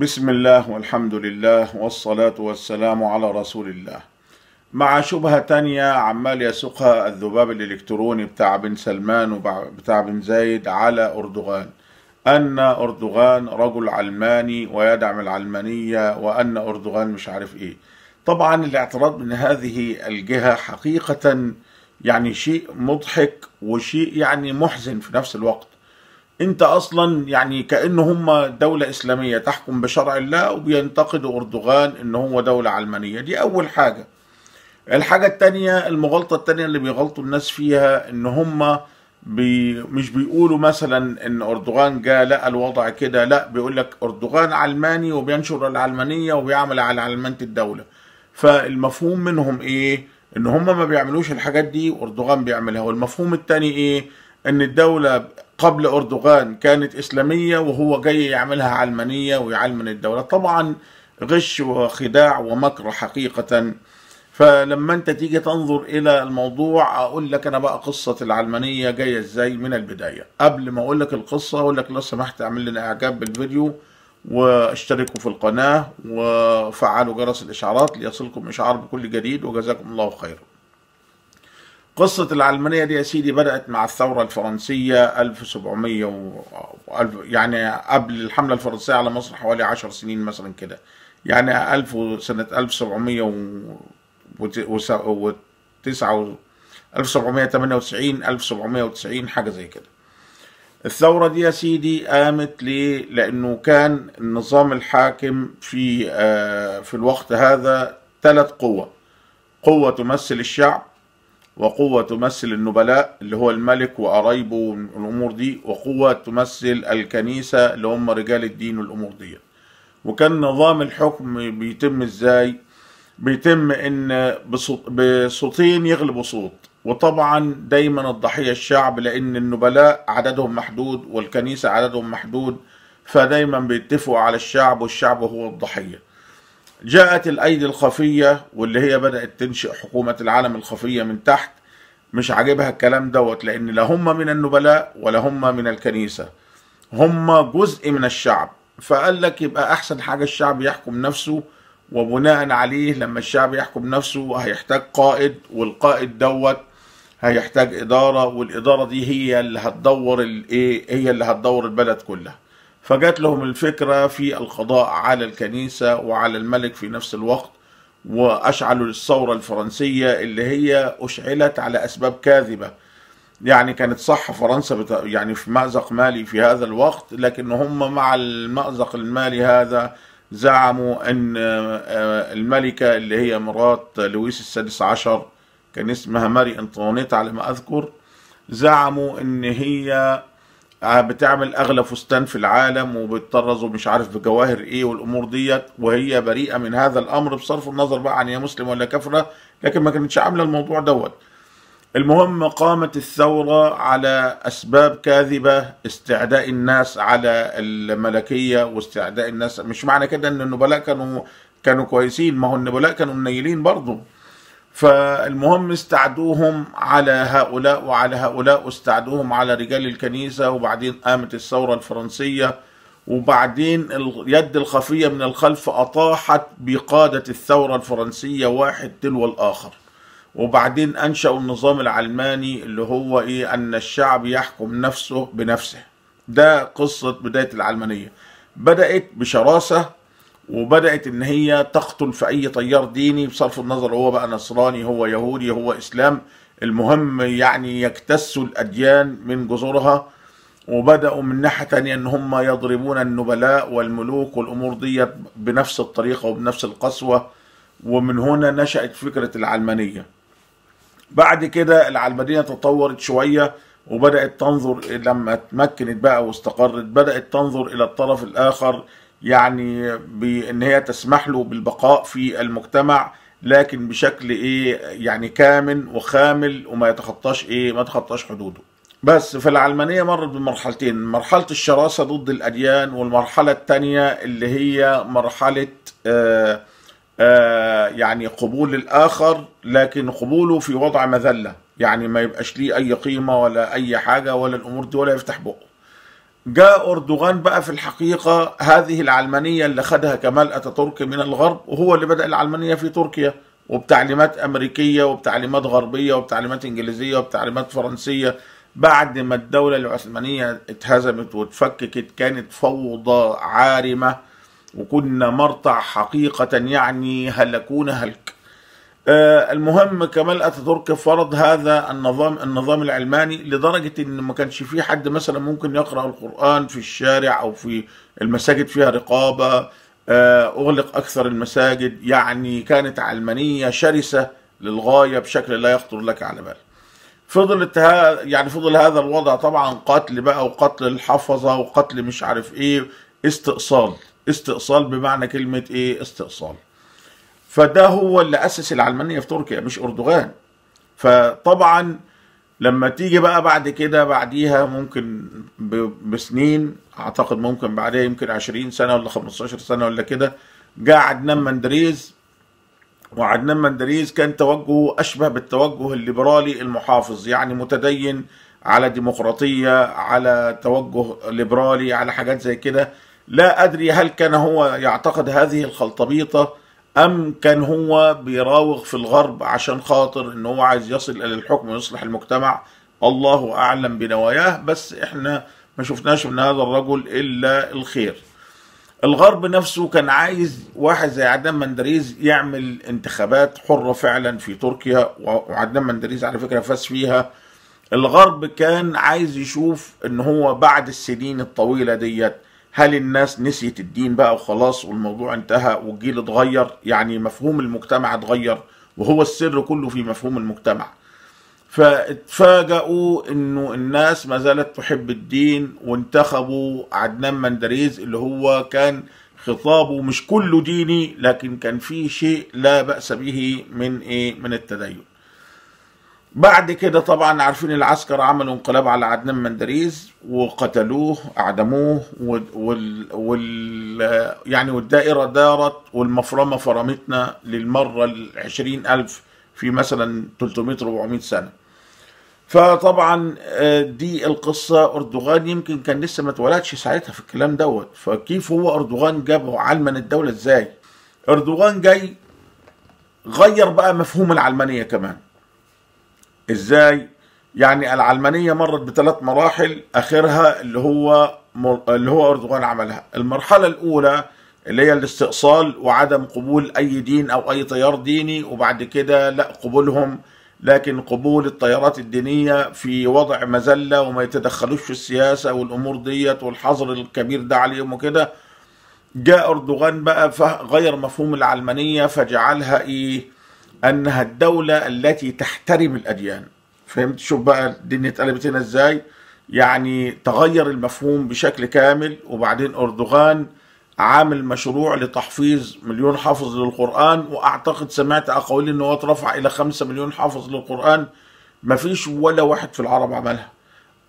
بسم الله والحمد لله والصلاة والسلام على رسول الله مع شبهة تانية عمال يسوقها الذباب الإلكتروني بتاع بن سلمان وبتاع بن زايد على أردوغان أن أردوغان رجل علماني ويدعم العلمانية وأن أردوغان مش عارف إيه طبعا الاعتراض من هذه الجهة حقيقة يعني شيء مضحك وشيء يعني محزن في نفس الوقت انت اصلا يعني كانه هم دوله اسلاميه تحكم بشرع الله وبينتقدوا اردوغان ان هو دوله علمانيه دي اول حاجه الحاجه الثانيه المغالطه الثانيه اللي بيغلطوا الناس فيها ان هم بي مش بيقولوا مثلا ان اردوغان جه لقى الوضع كده لا بيقول لك اردوغان علماني وبينشر العلمانيه وبيعمل على علمانه الدوله فالمفهوم منهم ايه ان هم ما بيعملوش الحاجات دي واردوغان بيعملها والمفهوم الثاني ايه ان الدوله قبل أردوغان كانت إسلامية وهو جاي يعملها علمانية ويعلمن الدولة طبعا غش وخداع ومكر حقيقة فلما انت تيجي تنظر الى الموضوع اقول لك انا بقى قصه العلمانيه جايه ازاي من البدايه قبل ما اقول لك القصه اقول لك لو سمحت اعمل لنا اعجاب بالفيديو واشتركوا في القناه وفعلوا جرس الاشعارات ليصلكم اشعار بكل جديد وجزاكم الله خيرا قصة العلمانية دي يا سيدي بدأت مع الثورة الفرنسية 1700 و... يعني قبل الحملة الفرنسية على مصر حوالي 10 سنين مثلا كده يعني 1000 سنة 1700 و... وت... و... 1798 1790 حاجة زي كده الثورة دي يا سيدي قامت ليه؟ لأنه كان النظام الحاكم في آه، في الوقت هذا ثلاث قوى قوة تمثل الشعب وقوة تمثل النبلاء اللي هو الملك وقرايبه والأمور دي وقوة تمثل الكنيسة اللي هم رجال الدين والأمور دي وكان نظام الحكم بيتم إزاي بيتم إن بصوتين يغلبوا صوت وطبعا دايما الضحية الشعب لأن النبلاء عددهم محدود والكنيسة عددهم محدود فدايما بيتفقوا على الشعب والشعب هو الضحية جاءت الايدي الخفيه واللي هي بدات تنشئ حكومه العالم الخفيه من تحت مش عاجبها الكلام دوت لان لا هم من النبلاء ولا هم من الكنيسه هم جزء من الشعب فقال لك يبقى احسن حاجه الشعب يحكم نفسه وبناء عليه لما الشعب يحكم نفسه هيحتاج قائد والقائد دوت هيحتاج اداره والاداره دي هي اللي هتدور إيه، هي اللي هتدور البلد كلها فجات لهم الفكرة في القضاء على الكنيسة وعلى الملك في نفس الوقت وأشعلوا الثورة الفرنسية اللي هي أشعلت على أسباب كاذبة يعني كانت صح فرنسا بتا... يعني في مأزق مالي في هذا الوقت لكن هم مع المأزق المالي هذا زعموا أن آه، الملكة اللي هي مرات لويس السادس عشر كان اسمها ماري أنطوانيت على ما أذكر زعموا أن هي آه، بتعمل اغلى فستان في العالم وبتطرز ومش عارف بجواهر ايه والامور ديت وهي بريئه من هذا الامر بصرف النظر بقى عن هي مسلم ولا كافره لكن ما كانتش عامله الموضوع دوت المهم قامت الثورة على أسباب كاذبة استعداء الناس على الملكية واستعداء الناس مش معنى كده أن النبلاء كانوا كانوا كويسين ما هو النبلاء كانوا منيلين برضه فالمهم استعدوهم على هؤلاء وعلى هؤلاء واستعدوهم على رجال الكنيسة وبعدين قامت الثورة الفرنسية وبعدين اليد الخفية من الخلف أطاحت بقادة الثورة الفرنسية واحد تلو الآخر وبعدين أنشأوا النظام العلماني اللي هو إيه أن الشعب يحكم نفسه بنفسه ده قصة بداية العلمانية بدأت بشراسة وبدات ان هي تقتل في اي تيار ديني بصرف النظر هو بقى نصراني هو يهودي هو اسلام المهم يعني يكتسوا الاديان من جذورها وبداوا من ناحيه تانية ان هم يضربون النبلاء والملوك والامور ديت بنفس الطريقه وبنفس القسوه ومن هنا نشات فكره العلمانيه بعد كده العلمانيه تطورت شويه وبدات تنظر لما اتمكنت بقى واستقرت بدات تنظر الى الطرف الاخر يعني بان هي تسمح له بالبقاء في المجتمع لكن بشكل ايه يعني كامن وخامل وما يتخطاش ايه ما يتخطاش حدوده بس فالعلمانية مرت بمرحلتين مرحلة الشراسة ضد الأديان والمرحلة الثانية اللي هي مرحلة آآ آه، آآ آه، يعني قبول الآخر لكن قبوله في وضع مذلة يعني ما يبقاش ليه أي قيمة ولا أي حاجة ولا الأمور دي ولا يفتح بقه جاء أردوغان بقى في الحقيقة هذه العلمانية اللي خدها كمال أتاتورك من الغرب وهو اللي بدأ العلمانية في تركيا وبتعليمات أمريكية وبتعليمات غربية وبتعليمات إنجليزية وبتعليمات فرنسية بعد ما الدولة العثمانية اتهزمت واتفككت كانت فوضى عارمة وكنا مرتع حقيقة يعني هلكونا هلك آه، المهم كمال اتاتورك فرض هذا النظام النظام العلماني لدرجه ان ما كانش في حد مثلا ممكن يقرا القران في الشارع او في المساجد فيها رقابه آه، اغلق اكثر المساجد يعني كانت علمانيه شرسه للغايه بشكل لا يخطر لك على بال. فضلت يعني فضل هذا الوضع طبعا قتل بقى وقتل الحفظه وقتل مش عارف ايه استئصال استئصال بمعنى كلمه ايه استئصال. فده هو اللي أسس العلمانية في تركيا مش أردوغان فطبعا لما تيجي بقى بعد كده بعديها ممكن بسنين أعتقد ممكن بعدها يمكن 20 سنة ولا 15 سنة ولا كده جاء عدنان مندريز وعدنان مندريز كان توجهه أشبه بالتوجه الليبرالي المحافظ يعني متدين على ديمقراطية على توجه ليبرالي على حاجات زي كده لا أدري هل كان هو يعتقد هذه الخلطبيطة ام كان هو بيراوغ في الغرب عشان خاطر ان هو عايز يصل الى الحكم ويصلح المجتمع الله اعلم بنواياه بس احنا ما شفناش من هذا الرجل الا الخير الغرب نفسه كان عايز واحد زي عدنان مندريز يعمل انتخابات حرة فعلا في تركيا وعدنان مندريز على فكرة فاز فيها الغرب كان عايز يشوف ان هو بعد السنين الطويلة ديت هل الناس نسيت الدين بقى وخلاص والموضوع انتهى والجيل اتغير يعني مفهوم المجتمع اتغير وهو السر كله في مفهوم المجتمع فاتفاجئوا انه الناس ما زالت تحب الدين وانتخبوا عدنان مندريز اللي هو كان خطابه مش كله ديني لكن كان فيه شيء لا بأس به من ايه من التدين بعد كده طبعا عارفين العسكر عملوا انقلاب على عدنان مندريز وقتلوه اعدموه وال, وال يعني والدائره دارت والمفرمه فرمتنا للمره ال ألف في مثلا 300 400 سنه فطبعا آه، دي القصة أردوغان يمكن كان لسه ما اتولدش ساعتها في الكلام دوت فكيف هو أردوغان جابه علما الدولة ازاي أردوغان جاي غير بقى مفهوم العلمانية كمان ازاي يعني العلمانيه مرت بثلاث مراحل اخرها اللي هو اللي هو اردوغان عملها المرحله الاولى اللي هي الاستئصال وعدم قبول اي دين او اي تيار ديني وبعد كده لا قبولهم لكن قبول التيارات الدينيه في وضع مذله وما يتدخلوش في السياسه والامور ديت والحظر الكبير ده عليهم وكده جاء اردوغان بقى غير مفهوم العلمانيه فجعلها ايه انها الدوله التي تحترم الاديان فهمت شوف بقى الدنيا اتقلبت هنا ازاي يعني تغير المفهوم بشكل كامل وبعدين اردوغان عامل مشروع لتحفيظ مليون حافظ للقران واعتقد سمعت اقاويل ان هو اترفع الى خمسة مليون حافظ للقران مفيش ولا واحد في العرب عملها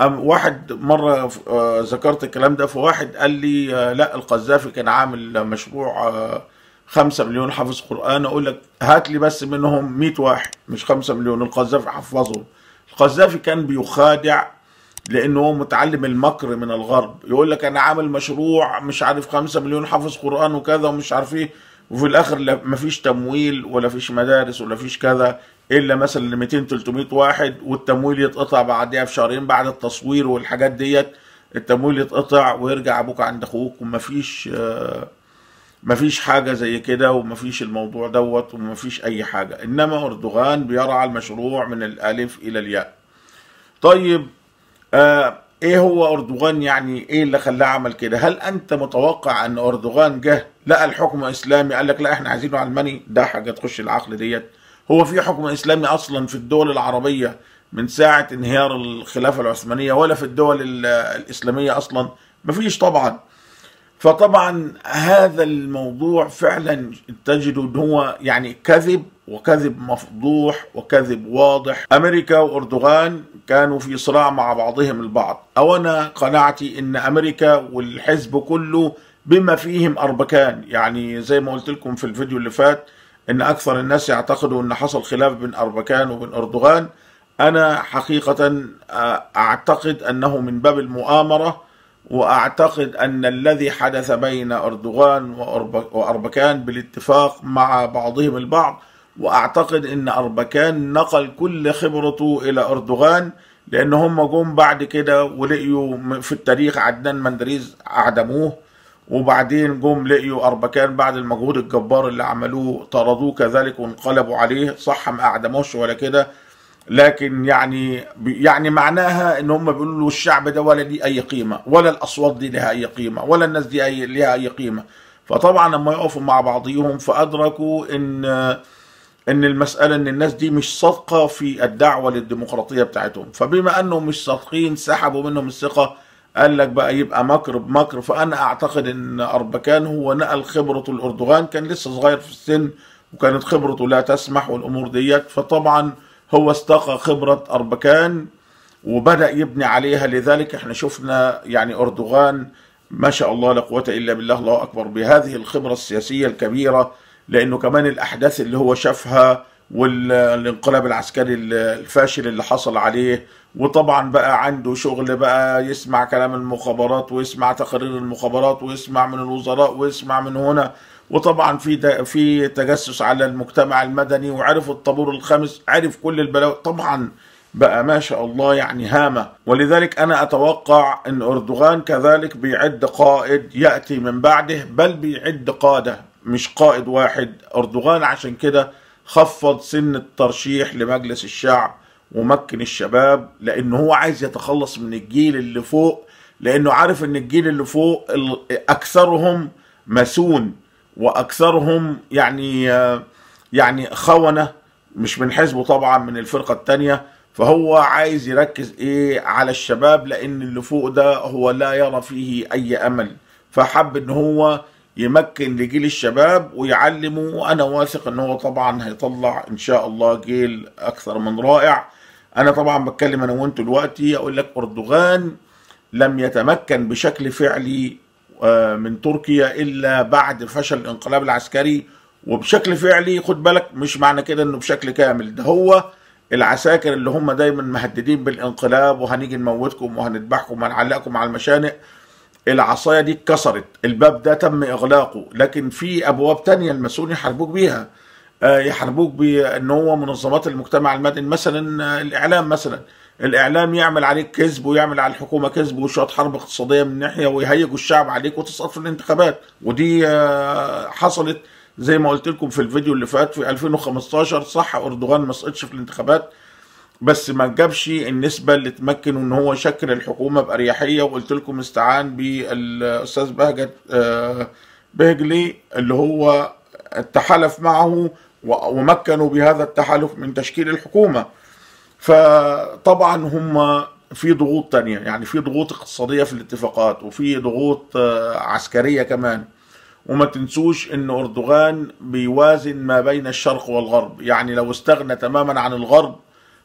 أم واحد مرة آه، ذكرت الكلام ده فواحد قال لي آه، لا القذافي كان عامل مشروع آه، خمسة مليون حافظ قرآن أقول لك هات لي بس منهم 100 واحد مش خمسة مليون القذافي حفظهم القذافي كان بيخادع لأنه هو متعلم المكر من الغرب يقول لك أنا عامل مشروع مش عارف خمسة مليون حافظ قرآن وكذا ومش عارف إيه وفي الآخر مفيش تمويل ولا فيش مدارس ولا فيش كذا إلا مثلا 200 300 واحد والتمويل يتقطع بعدها بشهرين بعد التصوير والحاجات ديت التمويل يتقطع ويرجع أبوك عند أخوك ومفيش آه مفيش حاجة زي كده ومفيش الموضوع دوت ومفيش أي حاجة إنما أردوغان بيرعى المشروع من الألف إلى الياء طيب آه إيه هو أردوغان يعني إيه اللي خلاه عمل كده هل أنت متوقع أن أردوغان جه لقى الحكم إسلامي قال لك لا إحنا عايزينه علماني ده حاجة تخش العقل ديت هو في حكم إسلامي أصلا في الدول العربية من ساعة انهيار الخلافة العثمانية ولا في الدول الإسلامية أصلا مفيش طبعا فطبعا هذا الموضوع فعلا تجد هو يعني كذب وكذب مفضوح وكذب واضح امريكا واردوغان كانوا في صراع مع بعضهم البعض او انا قناعتي ان امريكا والحزب كله بما فيهم اربكان يعني زي ما قلت لكم في الفيديو اللي فات ان اكثر الناس يعتقدوا ان حصل خلاف بين اربكان وبين اردوغان انا حقيقه آه، اعتقد انه من باب المؤامره واعتقد ان الذي حدث بين اردوغان واربكان بالاتفاق مع بعضهم البعض واعتقد ان اربكان نقل كل خبرته الى اردوغان لان هم جم بعد كده ولقيوا في التاريخ عدنان مندريز اعدموه وبعدين جم لقيوا اربكان بعد المجهود الجبار اللي عملوه طردوه كذلك وانقلبوا عليه صح ما اعدموش ولا كده لكن يعني يعني معناها ان هم بيقولوا الشعب ده ولا ليه اي قيمه ولا الاصوات دي لها اي قيمه ولا الناس دي أي ليها اي قيمه فطبعا لما يقفوا مع بعضيهم فادركوا ان ان المساله ان الناس دي مش صادقه في الدعوه للديمقراطيه بتاعتهم فبما انهم مش صادقين سحبوا منهم الثقه قال لك بقى يبقى مكر بمكر فانا اعتقد ان اربكان هو نقل خبرته لاردوغان كان لسه صغير في السن وكانت خبرته لا تسمح والامور ديت فطبعا هو استقى خبرة أربكان وبدأ يبني عليها لذلك احنا شفنا يعني أردوغان ما شاء الله لا قوة إلا بالله الله أكبر بهذه الخبرة السياسية الكبيرة لأنه كمان الأحداث اللي هو شافها والانقلاب العسكري الفاشل اللي حصل عليه وطبعا بقى عنده شغل بقى يسمع كلام المخابرات ويسمع تقارير المخابرات ويسمع من الوزراء ويسمع من هنا وطبعا في في تجسس على المجتمع المدني وعرف الطابور الخامس عرف كل البلاوي طبعا بقى ما شاء الله يعني هامة ولذلك أنا أتوقع أن أردوغان كذلك بيعد قائد يأتي من بعده بل بيعد قادة مش قائد واحد أردوغان عشان كده خفض سن الترشيح لمجلس الشعب ومكن الشباب لأنه هو عايز يتخلص من الجيل اللي فوق لأنه عارف إن الجيل اللي فوق أكثرهم مسون وأكثرهم يعني يعني خونة مش من حزبه طبعا من الفرقة الثانيه فهو عايز يركز ايه على الشباب لان اللي فوق ده هو لا يرى فيه اي امل فحب ان هو يمكن لجيل الشباب ويعلمه وانا واثق ان هو طبعا هيطلع ان شاء الله جيل اكثر من رائع انا طبعا بتكلم انا وانت دلوقتي اقول لك اردوغان لم يتمكن بشكل فعلي آه، من تركيا الا بعد فشل الانقلاب العسكري وبشكل فعلي خد بالك مش معنى كده انه بشكل كامل ده هو العساكر اللي هم دايما مهددين بالانقلاب وهنيجي نموتكم وهنذبحكم وهنعلقكم على المشانق العصايه دي اتكسرت الباب ده تم اغلاقه لكن في ابواب تانية المسؤولين يحاربوك بيها آه، يحاربوك بان هو منظمات المجتمع المدني مثلا آه، الاعلام مثلا الاعلام يعمل عليك كذب ويعمل على الحكومه كذب وشويه حرب اقتصاديه من ناحيه ويهيجوا الشعب عليك وتسقط في الانتخابات ودي آه، حصلت زي ما قلت لكم في الفيديو اللي فات في 2015 صح اردوغان ما سقطش في الانتخابات بس ما جابش النسبة اللي تمكنه ان هو يشكل الحكومة بأريحية وقلت لكم استعان بالأستاذ بهجت آه، بهجلي اللي هو التحالف معه ومكنوا بهذا التحالف من تشكيل الحكومة فطبعا هم في ضغوط تانية يعني في ضغوط اقتصادية في الاتفاقات وفي ضغوط آه، عسكرية كمان وما تنسوش ان اردوغان بيوازن ما بين الشرق والغرب يعني لو استغنى تماما عن الغرب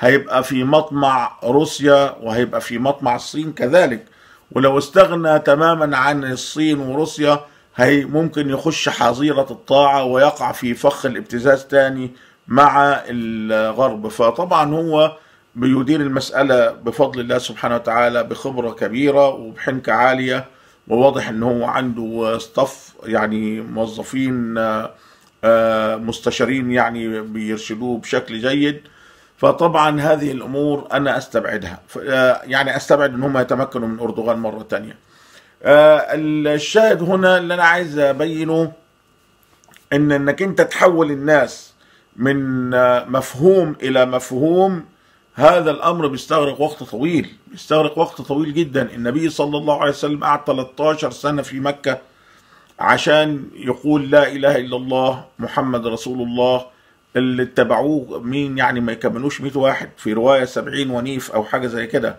هيبقى في مطمع روسيا وهيبقى في مطمع الصين كذلك ولو استغنى تماما عن الصين وروسيا هي ممكن يخش حظيرة الطاعة ويقع في فخ الابتزاز تاني مع الغرب فطبعا هو بيدير المسألة بفضل الله سبحانه وتعالى بخبرة كبيرة وبحنكة عالية وواضح ان هو عنده صف يعني موظفين آه، مستشارين يعني بيرشدوه بشكل جيد فطبعا هذه الامور انا استبعدها آه، يعني استبعد ان هم يتمكنوا من اردوغان مره ثانيه آه، الشاهد هنا اللي انا عايز ابينه ان انك انت تحول الناس من آه، مفهوم الى مفهوم هذا الامر بيستغرق وقت طويل بيستغرق وقت طويل جدا النبي صلى الله عليه وسلم قعد 13 سنه في مكه عشان يقول لا اله الا الله محمد رسول الله اللي اتبعوه مين يعني ما يكملوش 100 واحد في روايه 70 ونيف او حاجه زي كده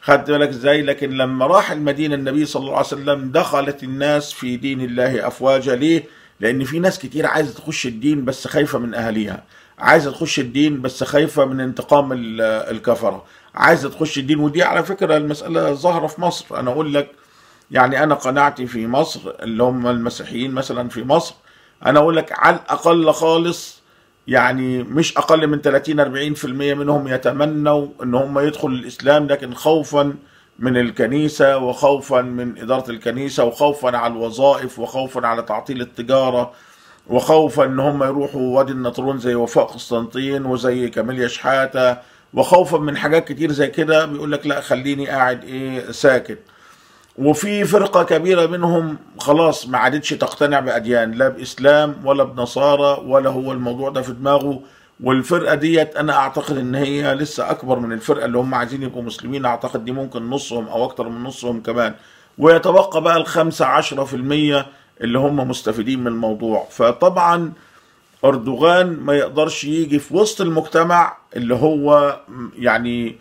خدت بالك ازاي لكن لما راح المدينه النبي صلى الله عليه وسلم دخلت الناس في دين الله افواجا ليه لان في ناس كتير عايزه تخش الدين بس خايفه من اهاليها عايزه تخش الدين بس خايفه من انتقام الكفره عايزه تخش الدين ودي على فكره المساله ظاهره في مصر انا اقول لك يعني انا قناعتي في مصر اللي هم المسيحيين مثلا في مصر انا اقول لك على الاقل خالص يعني مش اقل من 30 40% منهم يتمنوا ان هم يدخلوا الاسلام لكن خوفا من الكنيسه وخوفا من اداره الكنيسه وخوفا على الوظائف وخوفا على تعطيل التجاره وخوفا ان هم يروحوا وادي النطرون زي وفاء قسطنطين وزي كاميليا شحاته وخوفا من حاجات كتير زي كده بيقول لك لا خليني قاعد ايه ساكت وفي فرقة كبيرة منهم خلاص ما عادتش تقتنع بأديان لا بإسلام ولا بنصارى ولا هو الموضوع ده في دماغه والفرقة ديت أنا أعتقد إن هي لسه أكبر من الفرقة اللي هم عايزين يبقوا مسلمين أعتقد دي ممكن نصهم أو أكتر من نصهم كمان ويتبقى بقى الخمسة عشرة في المية اللي هم مستفيدين من الموضوع فطبعا أردوغان ما يقدرش يجي في وسط المجتمع اللي هو يعني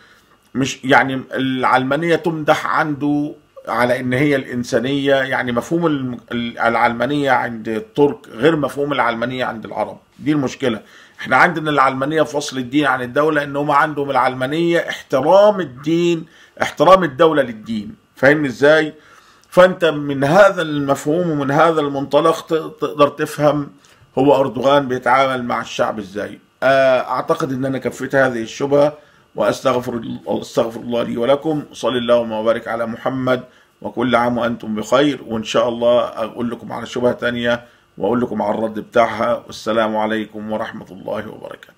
مش يعني العلمانية تمدح عنده على ان هي الانسانيه يعني مفهوم العلمانيه عند الترك غير مفهوم العلمانيه عند العرب دي المشكله احنا عندنا العلمانيه فصل الدين عن الدوله ان هم عندهم العلمانيه احترام الدين احترام الدوله للدين فاهمني ازاي فانت من هذا المفهوم ومن هذا المنطلق تقدر تفهم هو اردوغان بيتعامل مع الشعب ازاي آه، اعتقد ان انا كفيت هذه الشبهه وأستغفر أستغفر الله لي ولكم صلى اللهم وبارك على محمد وكل عام وأنتم بخير وإن شاء الله أقول لكم على شبهة تانية وأقول لكم على الرد بتاعها والسلام عليكم ورحمة الله وبركاته